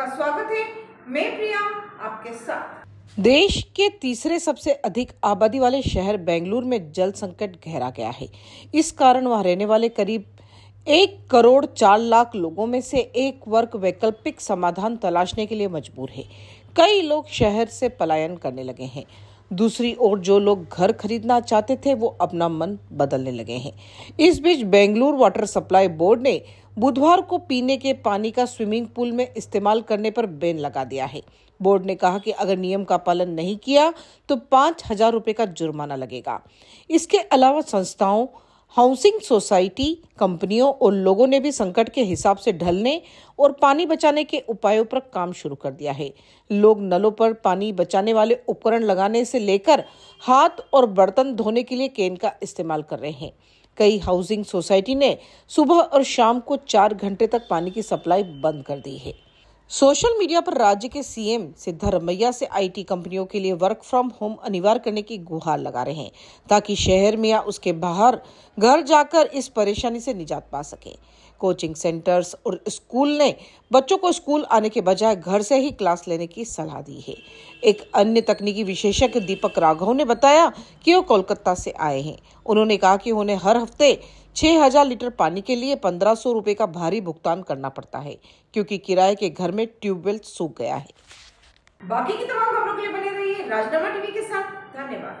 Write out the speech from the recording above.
आपका स्वागत है मैं प्रिया आपके साथ देश के तीसरे सबसे अधिक आबादी वाले शहर बेंगलुरु में जल संकट गहरा गया है इस कारण वहां रहने वाले करीब एक करोड़ चार लाख लोगों में से एक वर्ग वैकल्पिक समाधान तलाशने के लिए मजबूर है कई लोग शहर से पलायन करने लगे हैं दूसरी ओर जो लोग घर खरीदना चाहते थे वो अपना मन बदलने लगे हैं इस बीच बेंगलुरु वाटर सप्लाई बोर्ड ने बुधवार को पीने के पानी का स्विमिंग पूल में इस्तेमाल करने पर बैन लगा दिया है बोर्ड ने कहा कि अगर नियम का पालन नहीं किया तो पांच हजार रूपए का जुर्माना लगेगा इसके अलावा संस्थाओं हाउसिंग सोसाइटी कंपनियों और लोगों ने भी संकट के हिसाब से ढलने और पानी बचाने के उपायों पर काम शुरू कर दिया है लोग नलों पर पानी बचाने वाले उपकरण लगाने से लेकर हाथ और बर्तन धोने के लिए केन का इस्तेमाल कर रहे हैं कई हाउसिंग सोसाइटी ने सुबह और शाम को चार घंटे तक पानी की सप्लाई बंद कर दी है सोशल मीडिया पर राज्य के सीएम सिद्धारमैया से आईटी कंपनियों के लिए वर्क फ्रॉम होम अनिवार्य करने की गुहार लगा रहे हैं ताकि शहर में या उसके बाहर घर जाकर इस परेशानी से निजात पा सके कोचिंग सेंटर्स और स्कूल ने बच्चों को स्कूल आने के बजाय घर से ही क्लास लेने की सलाह दी है एक अन्य तकनीकी विशेषज्ञ दीपक राघव ने बताया कि वो कोलकाता से आए हैं उन्होंने कहा कि उन्हें हर हफ्ते 6000 लीटर पानी के लिए पंद्रह सौ का भारी भुगतान करना पड़ता है क्योंकि किराए के घर में ट्यूबवेल सूख गया है बाकी की तमाम खबरों के लिए बने रहिए राजनामा टीवी के साथ धन्यवाद